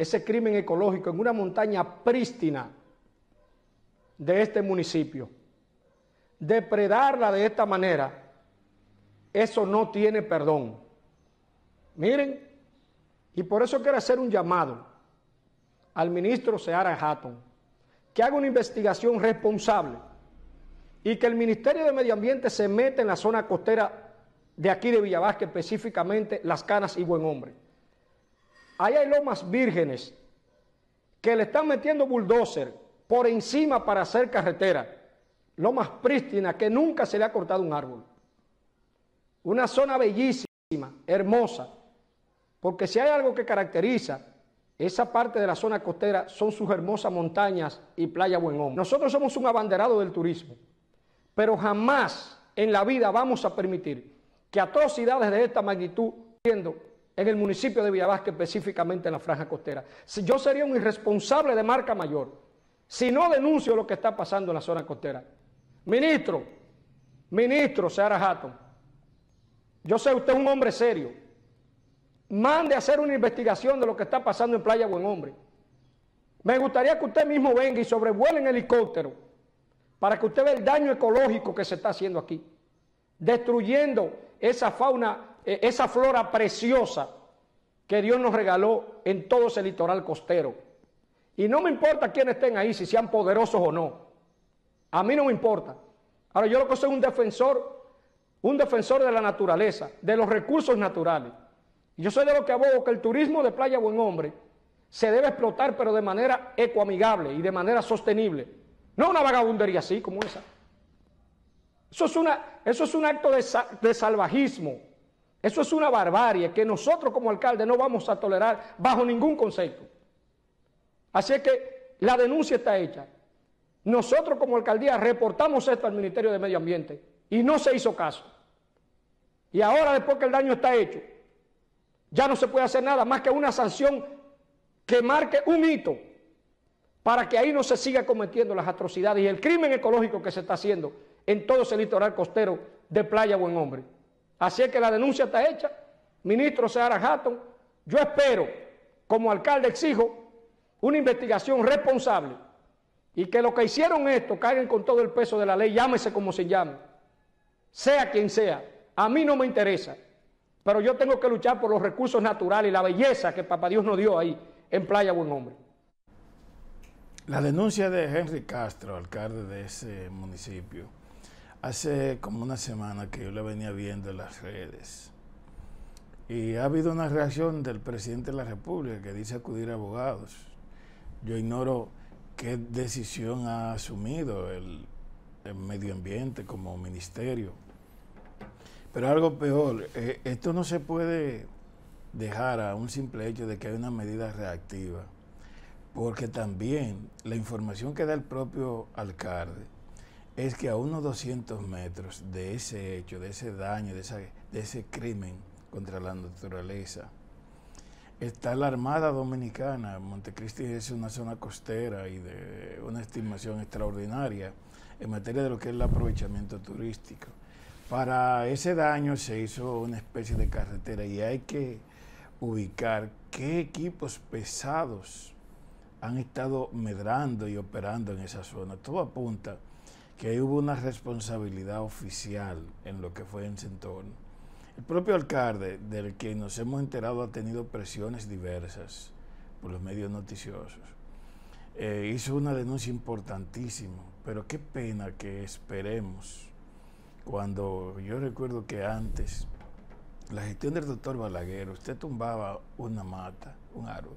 ese crimen ecológico en una montaña prístina de este municipio, depredarla de esta manera, eso no tiene perdón. Miren, y por eso quiero hacer un llamado al ministro Seara Hatton, que haga una investigación responsable y que el Ministerio de Medio Ambiente se meta en la zona costera de aquí de Villavasque, específicamente Las Canas y Buen Hombre. Ahí hay lomas vírgenes que le están metiendo bulldozer por encima para hacer carretera. Lomas prístinas que nunca se le ha cortado un árbol. Una zona bellísima, hermosa. Porque si hay algo que caracteriza esa parte de la zona costera son sus hermosas montañas y playa Buen Hombre. Nosotros somos un abanderado del turismo, pero jamás en la vida vamos a permitir que atrocidades de esta magnitud siendo en el municipio de Villavasque, específicamente en la franja costera. Yo sería un irresponsable de marca mayor si no denuncio lo que está pasando en la zona costera. Ministro, ministro Seara Hatton, yo sé usted es un hombre serio. Mande a hacer una investigación de lo que está pasando en Playa Buen Hombre. Me gustaría que usted mismo venga y sobrevuele en helicóptero para que usted vea el daño ecológico que se está haciendo aquí, destruyendo esa fauna e, esa flora preciosa que Dios nos regaló en todo ese litoral costero. Y no me importa quiénes estén ahí, si sean poderosos o no. A mí no me importa. Ahora, yo lo que soy un defensor, un defensor de la naturaleza, de los recursos naturales. Yo soy de lo que abogo que el turismo de playa Buen Hombre se debe explotar, pero de manera ecoamigable y de manera sostenible. No una vagabundería así como esa. Eso es, una, eso es un acto de, de salvajismo eso es una barbarie que nosotros como alcalde no vamos a tolerar bajo ningún concepto. Así es que la denuncia está hecha. Nosotros como alcaldía reportamos esto al Ministerio de Medio Ambiente y no se hizo caso. Y ahora después que el daño está hecho, ya no se puede hacer nada más que una sanción que marque un hito para que ahí no se siga cometiendo las atrocidades y el crimen ecológico que se está haciendo en todo ese litoral costero de Playa Buen Hombre. Así es que la denuncia está hecha. Ministro Seara Hatton, yo espero, como alcalde exijo, una investigación responsable y que los que hicieron esto caigan con todo el peso de la ley, llámese como se llame, sea quien sea. A mí no me interesa, pero yo tengo que luchar por los recursos naturales y la belleza que Papá Dios nos dio ahí en Playa Buen Hombre. La denuncia de Henry Castro, alcalde de ese municipio, Hace como una semana que yo la venía viendo en las redes. Y ha habido una reacción del presidente de la República que dice acudir a abogados. Yo ignoro qué decisión ha asumido el, medio ambiente como ministerio. Pero algo peor, eh, esto no se puede dejar a un simple hecho de que hay una medida reactiva, porque también la información que da el propio alcalde, es que a unos 200 metros de ese hecho, de ese daño, de, de ese crimen contra la naturaleza, está la Armada Dominicana. Montecristi es una zona costera y de una estimación extraordinaria en materia de lo que es el aprovechamiento turístico. Para ese daño se hizo una especie de carretera y hay que ubicar qué equipos pesados han estado medrando y operando en esa zona. Todo apunta que hubo una responsabilidad oficial en lo que fue en Centón. El propio alcalde, del que nos hemos enterado, ha tenido presiones diversas por los medios noticiosos. Eh, hizo una denuncia importantísima, pero qué pena que esperemos. Cuando yo recuerdo que antes, la gestión del doctor Balaguer, usted tumbaba una mata, un árbol,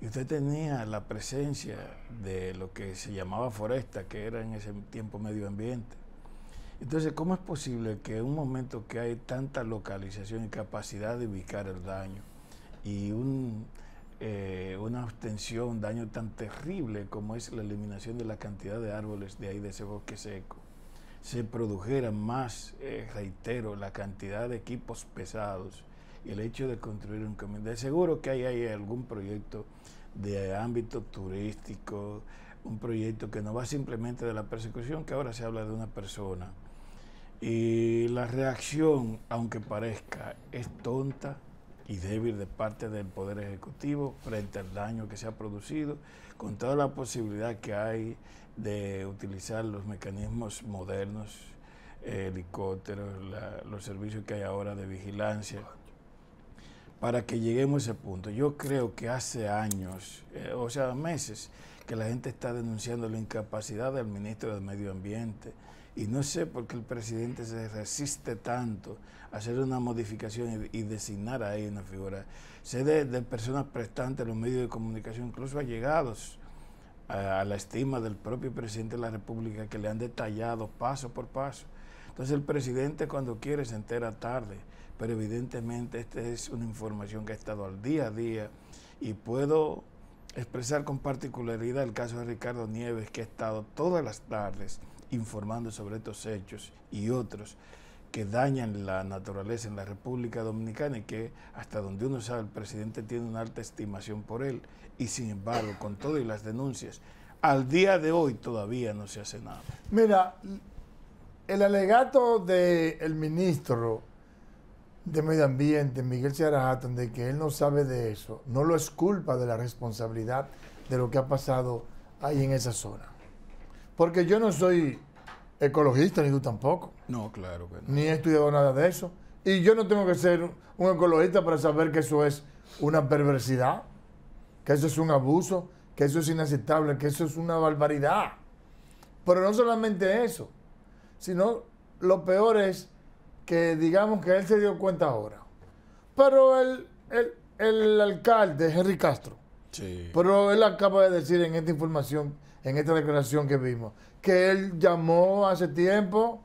y usted tenía la presencia de lo que se llamaba foresta, que era en ese tiempo medio ambiente. Entonces, ¿cómo es posible que en un momento que hay tanta localización y capacidad de ubicar el daño y eh, una abstención un daño tan terrible como es la eliminación de la cantidad de árboles de ahí, de ese bosque seco, se produjera más, eh, reitero, la cantidad de equipos pesados el hecho de construir un camino. De seguro que hay, hay algún proyecto de ámbito turístico, un proyecto que no va simplemente de la persecución, que ahora se habla de una persona. Y la reacción, aunque parezca, es tonta y débil de parte del Poder Ejecutivo frente al daño que se ha producido, con toda la posibilidad que hay de utilizar los mecanismos modernos, eh, helicópteros, los servicios que hay ahora de vigilancia para que lleguemos a ese punto. Yo creo que hace años, eh, o sea, meses, que la gente está denunciando la incapacidad del ministro del Medio Ambiente. Y no sé por qué el presidente se resiste tanto a hacer una modificación y, designar ahí una figura. Sé de, personas prestantes en los medios de comunicación, incluso allegados a la estima del propio presidente de la República, que le han detallado paso por paso entonces el presidente cuando quiere se entera tarde, pero evidentemente esta es una información que ha estado al día a día y puedo expresar con particularidad el caso de Ricardo Nieves, que ha estado todas las tardes informando sobre estos hechos y otros que dañan la naturaleza en la República Dominicana y que hasta donde uno sabe el presidente tiene una alta estimación por él y sin embargo con todas las denuncias, al día de hoy todavía no se hace nada. Mira, el alegato del ministro de Medio Ambiente, Miguel Sierra de que él no sabe de eso, no lo es culpa de la responsabilidad de lo que ha pasado ahí en esa zona. Porque yo no soy ecologista, ni tú tampoco. No, claro que no. Ni he estudiado nada de eso. Y yo no tengo que ser un ecologista para saber que eso es una perversidad, que eso es un abuso, que eso es inaceptable, que eso es una barbaridad. Pero no solamente eso sino lo peor es que digamos que él se dio cuenta ahora. Pero el, el, alcalde, Henry Castro, pero él acaba de decir en esta información, en esta declaración que vimos, que él llamó hace tiempo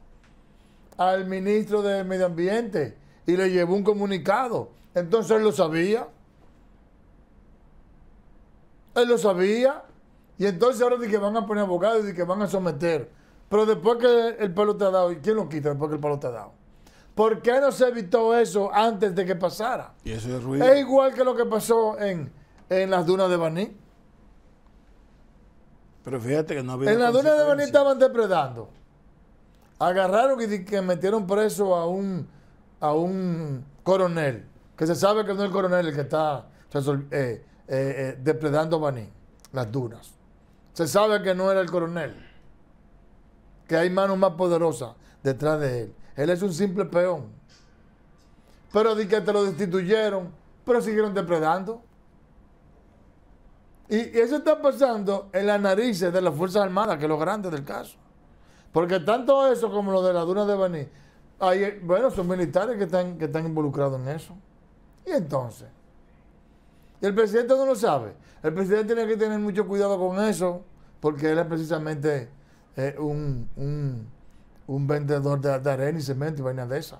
al ministro de Medio Ambiente y le llevó un comunicado. Entonces él lo sabía. Él lo sabía. Y entonces ahora de que van a poner abogados y que van a someter pero después que el pelo te ha dado, ¿y quién lo quita después que el pelo te ha dado? ¿Por qué no se evitó eso antes de que pasara? Y es igual que lo que pasó en, en las dunas de Baní. Pero fíjate que no había. En las dunas de Baní estaban depredando. Agarraron y que metieron preso a un, a un coronel. Que se sabe que no es el coronel el que está eh, eh, eh, depredando Baní, las dunas. Se sabe que no era el coronel que hay manos más poderosas detrás de él. Él es un simple peón. Pero di que te lo destituyeron, pero siguieron depredando. Y eso está pasando en las narices de las Fuerzas Armadas, que es lo grande del caso. Porque tanto eso como lo de la Duna de Baní, hay, bueno, son militares que están, que están involucrados en eso. Y entonces, el presidente no lo sabe. El presidente tiene que tener mucho cuidado con eso, porque él es precisamente un, vendedor de, arena y cemento y vaina de esa.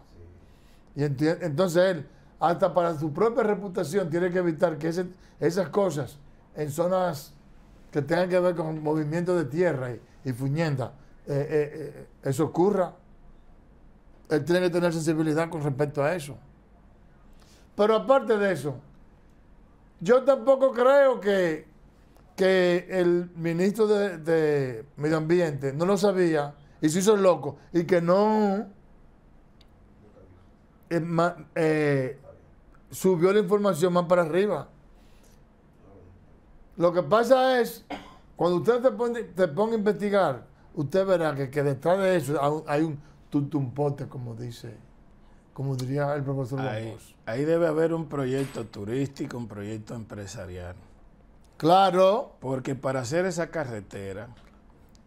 Y entonces él, hasta para su propia reputación, tiene que evitar que esas cosas en zonas que tengan que ver con movimiento de tierra y, y fuñenda, eh, eh, eh, eso ocurra. Él tiene que tener sensibilidad con respecto a eso. Pero aparte de eso, yo tampoco creo que que el ministro de, Medio Ambiente no lo sabía y se hizo loco y que no eh, eh, subió la información más para arriba. Lo que pasa es, cuando usted te pone, te ponga a investigar, usted verá que, detrás de eso hay un tutumpote como dice como diría el profesor ahí, ahí debe haber un proyecto turístico, un proyecto empresarial. Claro. Porque para hacer esa carretera,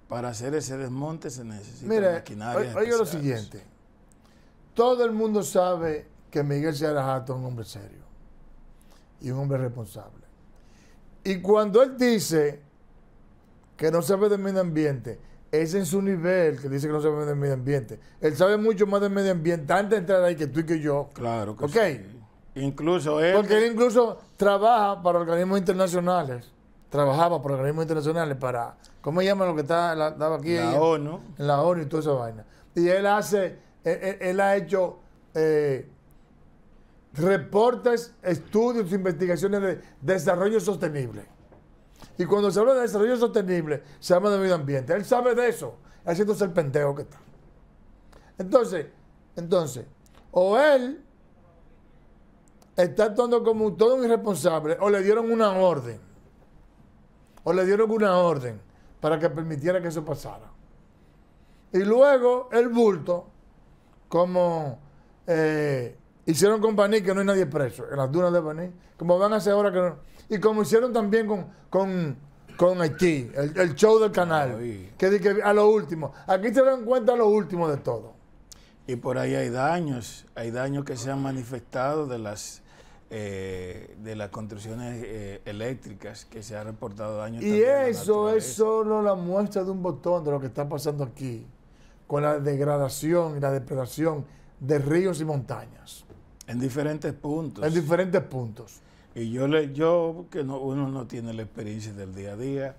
para hacer ese desmonte se necesita Mira, maquinaria. lo siguiente. Todo el mundo sabe que Miguel Jato es un hombre serio y un hombre responsable. Y cuando él dice que no sabe del medio ambiente, es en su nivel que dice que no sabe del medio ambiente. Él sabe mucho más de medio ambiente antes de entrar ahí que tú y que yo. Claro que sí. Incluso él. Porque él incluso trabaja para organismos internacionales. Trabajaba para organismos internacionales para. ¿Cómo se llama lo que está, estaba aquí? La ONU. En la ONU y toda esa vaina. Y él hace. E, e, él, ha hecho. Eh, reportes, estudios, investigaciones de desarrollo sostenible. Y cuando se habla de desarrollo sostenible, se habla de medio ambiente. Él sabe de eso, haciendo el pendejo que está. Entonces, entonces, o él está actuando como todo un irresponsable o le dieron una orden. O le dieron una orden para que permitiera que eso pasara. Y luego el bulto, como eh, hicieron con Baní, que no hay nadie preso, en las dunas de Baní, como van a hacer ahora que no, Y como hicieron también con, con, Haití, el, show del canal, que, que a lo último. Aquí se dan cuenta lo último de todo. Y por ahí hay daños, hay daños que se han manifestado de las eh, de las construcciones eh, eléctricas que se ha reportado daños. Y eso es solo la muestra de un botón de lo que está pasando aquí, con la degradación y la depredación de ríos y montañas. En diferentes puntos. En diferentes puntos. Y yo, le, yo que no, uno no tiene la experiencia del día a día,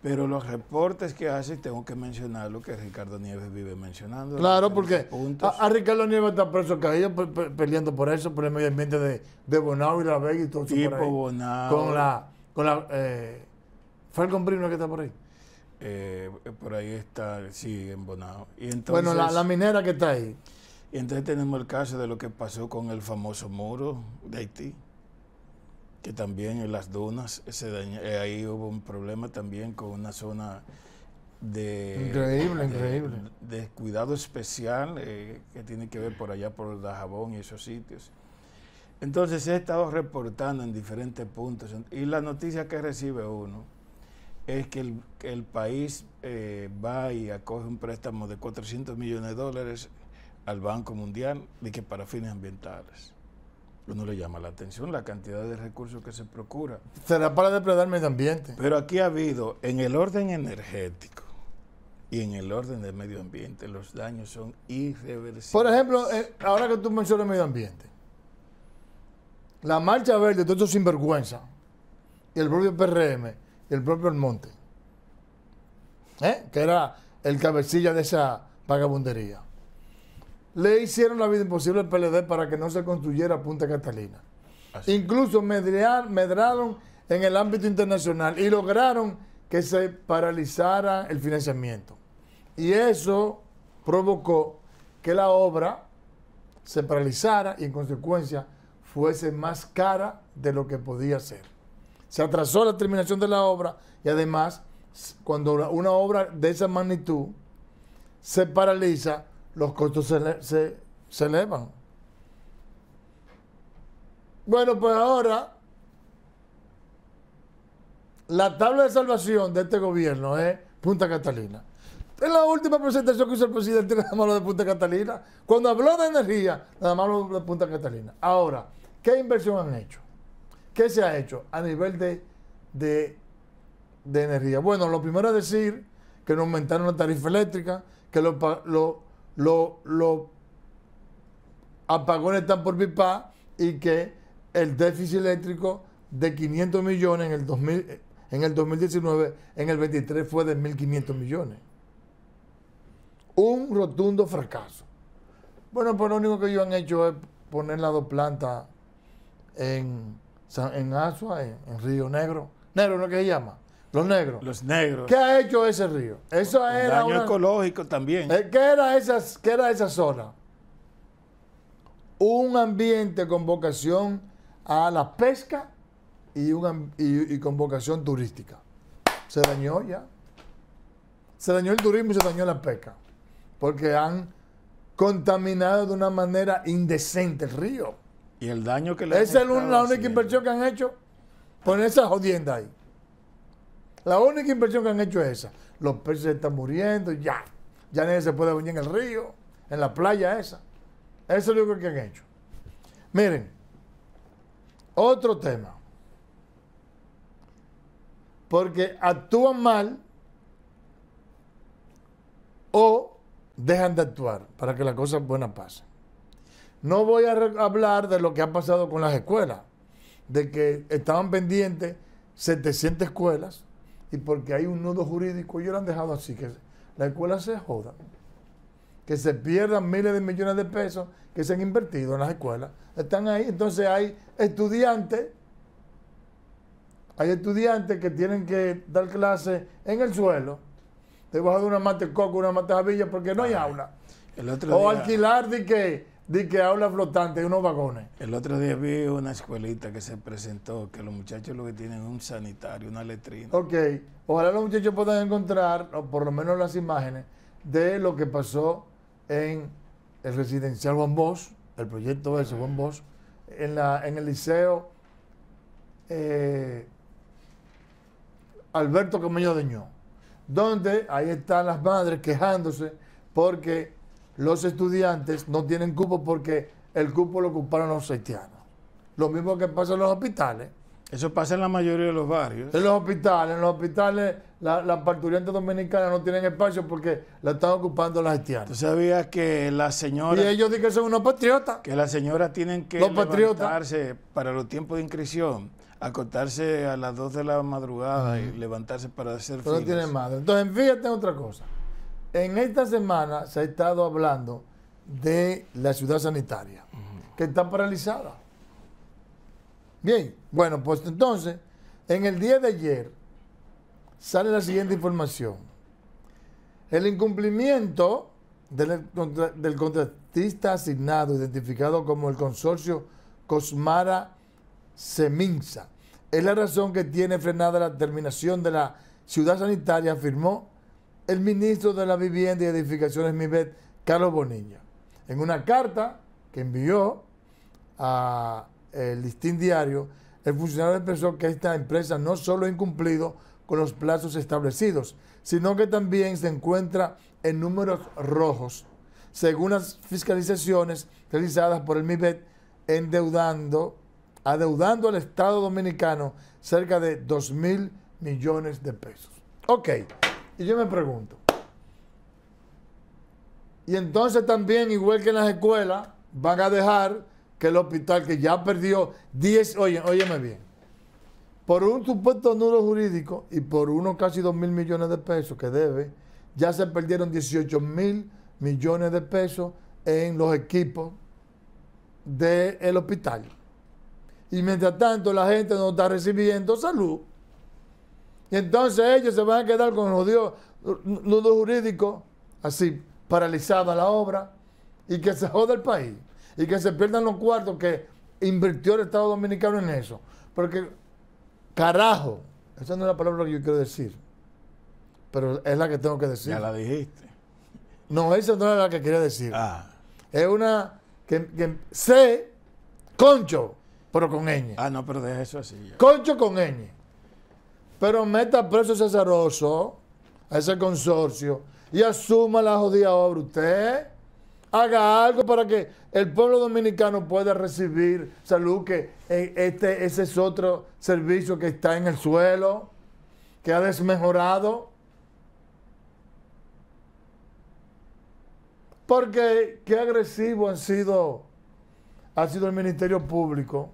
pero los reportes que hace, tengo que mencionar lo que Ricardo Nieves vive mencionando. Claro, porque a, Ricardo Nieves está preso caído perdiendo peleando por eso, por el medio ambiente de, Bonao y La Vega y todo eso. Tipo por Bonao. Con la. Con la eh, Falcon que está por ahí. Eh, por ahí está, sí, en Bonao. Y entonces, bueno, la, la minera que está ahí. Y entonces tenemos el caso de lo que pasó con el famoso muro de Haití. Y también en las dunas se dañó, eh, ahí hubo un problema también con una zona de increíble, increíble. De, cuidado especial eh, que tiene que ver por allá por Dajabón y esos sitios. Entonces he estado reportando en diferentes puntos y la noticia que recibe uno es que el, país eh, va y acoge un préstamo de 400 millones de dólares al Banco Mundial de que para fines ambientales uno no le llama la atención la cantidad de recursos que se procura. Será para depredar el medio ambiente. Pero aquí ha habido, en el orden energético y en el orden del medio ambiente, los daños son irreversibles. Por ejemplo, eh, ahora que tú mencionas el medio ambiente, la marcha verde, todo esto sinvergüenza, y el propio PRM, y el propio Monte, ¿eh? que era el cabecilla de esa vagabundería le hicieron la vida imposible al PLD para que no se construyera Punta Catalina. Incluso medraron en el ámbito internacional y lograron que se paralizara el financiamiento. Y eso provocó que la obra se paralizara y en consecuencia fuese más cara de lo que podía ser. Se atrasó la terminación de la obra y además cuando una obra de esa magnitud se paraliza, los costos se, elevan. Bueno, pues ahora la tabla de salvación de este gobierno es Punta Catalina. En la última presentación que hizo el presidente, nada más lo de Punta Catalina. Cuando habló de energía, nada más lo de Punta Catalina. Ahora, ¿qué inversión han hecho? ¿Qué se ha hecho a nivel de, energía? Bueno, lo primero es decir que no aumentaron la tarifa eléctrica, que lo lo, los apagones están por pipa y que el déficit eléctrico de 500 millones en el, 2000, en el 2019, en el 23 fue de 1.500 millones. Un rotundo fracaso. Bueno, pues lo único que ellos han hecho es poner las dos plantas en, en Asua, en, Río Negro. Negro, ¿no es que se llama? Los negros. Los negros. ¿Qué ha hecho ese río? Eso era daño ecológico también. Eh, ¿Qué era, era esa zona? Un ambiente con vocación a la pesca y, un, y, con vocación turística. Se dañó ya. Se dañó el turismo y se dañó la pesca. Porque han contaminado de una manera indecente el río. Y el daño que le Esa es la única inversión que han hecho. con esa jodienda ahí. La única inversión que han hecho es esa. Los peces están muriendo, ya. Ya nadie se puede bañar en el río, en la playa esa. Eso es lo único que han hecho. Miren, otro tema. Porque actúan mal o dejan de actuar para que la cosa buena pase. No voy a hablar de lo que ha pasado con las escuelas, de que estaban pendientes 700 escuelas y porque hay un nudo jurídico, ellos lo han dejado así, que la escuela se joda, que se pierdan miles de millones de pesos que se han invertido en las escuelas. Están ahí, entonces hay estudiantes, hay estudiantes que tienen que dar clases en el suelo, debajo de una mate una mate porque no hay aula. o alquilar de que de que habla flotante, unos vagones. El otro día vi una escuelita que se presentó, que los muchachos lo que tienen es un sanitario, una letrina. Ok, ojalá los muchachos puedan encontrar, o por lo menos las imágenes, de lo que pasó en el residencial Juan Bosch, el proyecto ese, Juan Bosch, en, la, en el liceo eh, Alberto Alberto de Ño. donde ahí están las madres quejándose porque los estudiantes no tienen cupo porque el cupo lo ocuparon los haitianos. Lo mismo que pasa en los hospitales. Eso pasa en la mayoría de los barrios. En los hospitales, en los hospitales las la parturientes dominicanas no tienen espacio porque la están ocupando las haitianas. ¿Tú sabías que las señoras... Y ellos dicen que son unos patriotas. Que las señoras tienen que los para los tiempos de inscripción, acostarse a las 2 de la madrugada y levantarse para hacer Pero no tienen madre. Entonces, envíate otra cosa. En esta semana se ha estado hablando de la ciudad sanitaria, que está paralizada. Bien, bueno, pues entonces, en el día de ayer sale la siguiente información. El incumplimiento del, contratista asignado, identificado como el consorcio Cosmara Seminza. es la razón que tiene frenada la terminación de la ciudad sanitaria, afirmó el ministro de la Vivienda y Edificaciones MIBET, Carlos Bonilla, en una carta que envió a el listín diario, el funcionario expresó que esta empresa no solo ha incumplido con los plazos establecidos, sino que también se encuentra en números rojos, según las fiscalizaciones realizadas por el MIBET, endeudando, adeudando al Estado dominicano cerca de 2 mil millones de pesos. Ok. Y yo me pregunto. Y entonces también, igual que en las escuelas, van a dejar que el hospital que ya perdió 10, oye, óyeme bien, por un supuesto nulo jurídico y por unos casi 2 mil millones de pesos que debe, ya se perdieron 18 mil millones de pesos en los equipos del hospital. Y mientras tanto la gente no está recibiendo salud. Y entonces ellos se van a quedar con los dios, nudos jurídicos, así, paralizada la obra, y que se joda el país, y que se pierdan los cuartos que invirtió el Estado Dominicano en eso. Porque, carajo, esa no es la palabra que yo quiero decir, pero es la que tengo que decir. Ya la dijiste. No, esa no es la que quería decir. Ah. Es una que, que sé, concho, pero con ñ. Ah, no, pero deja eso así. Concho con ñ pero meta preso a a ese consorcio, y asuma la jodida obra usted. Haga algo para que el pueblo dominicano pueda recibir salud, que e-, este, ese es otro servicio que está en el suelo, que ha desmejorado. Porque qué agresivo han sido, ha sido el Ministerio Público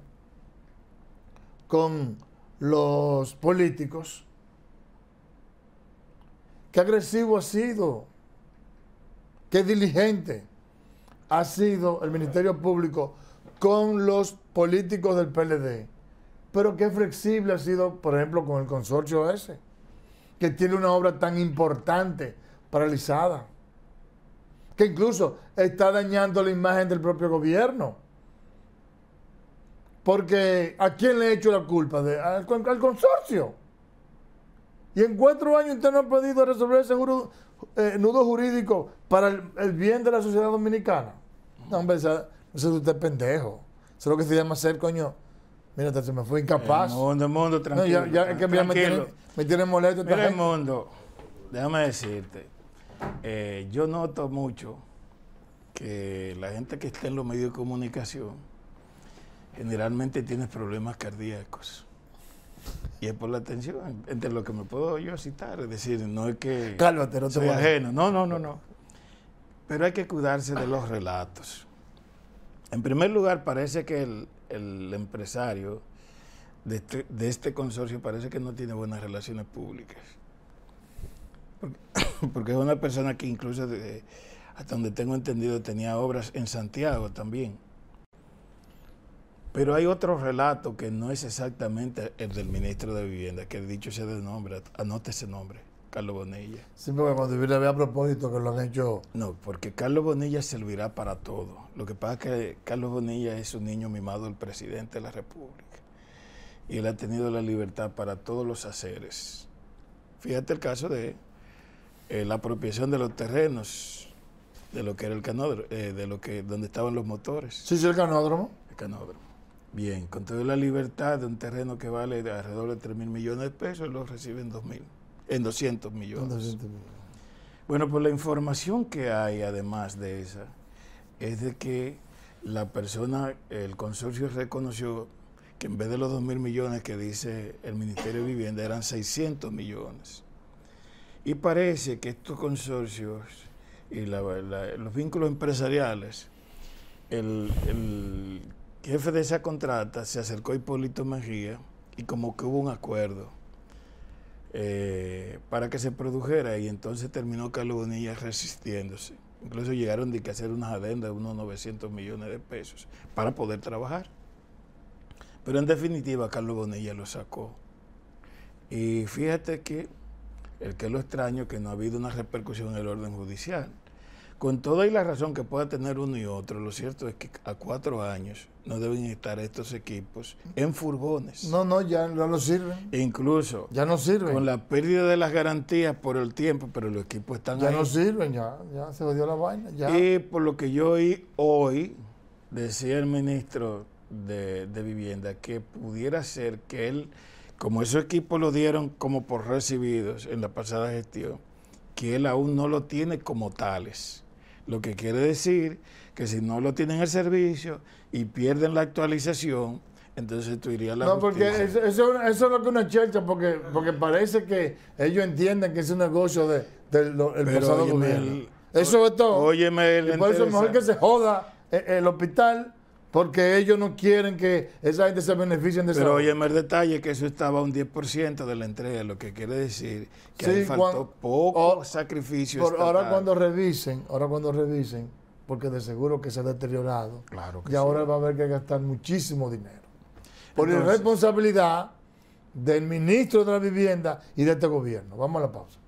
con los políticos. Qué agresivo ha sido, qué diligente ha sido el Ministerio Público con los políticos del PLD. Pero qué flexible ha sido, por ejemplo, con el consorcio ese, que tiene una obra tan importante paralizada, que incluso está dañando la imagen del propio gobierno porque ¿a quién le he hecho la culpa? al, consorcio. Y en cuatro años usted no ha podido resolver ese seguro, eh, nudo jurídico para el, bien de la sociedad dominicana. No, hombre, ese es usted pendejo. Eso es lo que se llama ser, coño. Mira, se me fue incapaz. El mundo, el mundo, tranquilo. ya, es que Me, tiene, me molesto. el mundo, déjame decirte, eh, yo noto mucho que la gente que está en los medios de comunicación generalmente tienes problemas cardíacos. Y es por la tensión, entre lo que me puedo yo citar, es decir, no es que Cálmate, no te soy ajeno, no, no, no, no. Pero hay que cuidarse de los relatos. En primer lugar, parece que el, empresario este, de este, consorcio parece que no tiene buenas relaciones públicas. Porque, es una persona que incluso, hasta donde tengo entendido, tenía obras en Santiago también. Pero hay otro relato que no es exactamente el del ministro de Vivienda, que dicho ese nombre, anote ese nombre, Carlos Bonilla. Sí, porque cuando yo le había a propósito que lo han hecho. No, porque Carlos Bonilla servirá para todo. Lo que pasa es que Carlos Bonilla es un niño mimado del presidente de la República. Y él ha tenido la libertad para todos los haceres. Fíjate el caso de eh, la apropiación de los terrenos de lo que era el canódromo, eh, de lo que donde estaban los motores. Sí, sí, el canódromo. El canódromo. Bien, con toda la libertad de un terreno que vale de alrededor de 3 mil millones de pesos, lo reciben 2 mil, en 200 millones. Bueno, pues la información que hay además de esa es de que la persona, el consorcio reconoció que en vez de los 2 mil millones que dice el Ministerio de Vivienda eran 600 millones. Y parece que estos consorcios y los vínculos empresariales, el jefe de esa contrata se acercó Hipólito Mejía y como que hubo un acuerdo eh, para que se produjera y entonces terminó Carlos Bonilla resistiéndose. Incluso llegaron de que hacer unas adendas de unos 900 millones de pesos para poder trabajar. Pero en definitiva, Carlos Bonilla lo sacó. Y fíjate que el que lo extraño que no ha habido una repercusión en el orden judicial. Con toda y la razón que pueda tener uno y otro, lo cierto es que a cuatro años no deben estar estos equipos en furgones. No, no, ya no sirven. E incluso. Ya no sirven. Con la pérdida de las garantías por el tiempo, pero los equipos están ya ahí. Ya no sirven, ya, ya se dio la vaina. Y por lo que yo oí hoy, decía el ministro de, de Vivienda, que pudiera ser que él, como esos equipos lo dieron como por recibidos en la pasada gestión, que él aún no lo tiene como tales lo que quiere decir que si no lo tienen el servicio y pierden la actualización, entonces tú irías a la No, porque eso, eso, es lo que uno chercha, porque, porque parece que ellos entienden que es un negocio del de, gobierno. eso es todo. Óyeme, por eso es mejor que se joda eh, el hospital porque ellos no quieren que esa gente se beneficie de eso. Pero oye, más detalle que eso estaba un 10% de la entrega, lo que quiere decir que faltó poco oh, sacrificio. ahora cuando revisen, ahora cuando revisen, porque de seguro que se ha deteriorado. Claro y ahora va a haber que gastar muchísimo dinero. Por responsabilidad irresponsabilidad del ministro de la Vivienda y de este gobierno. Vamos a la pausa.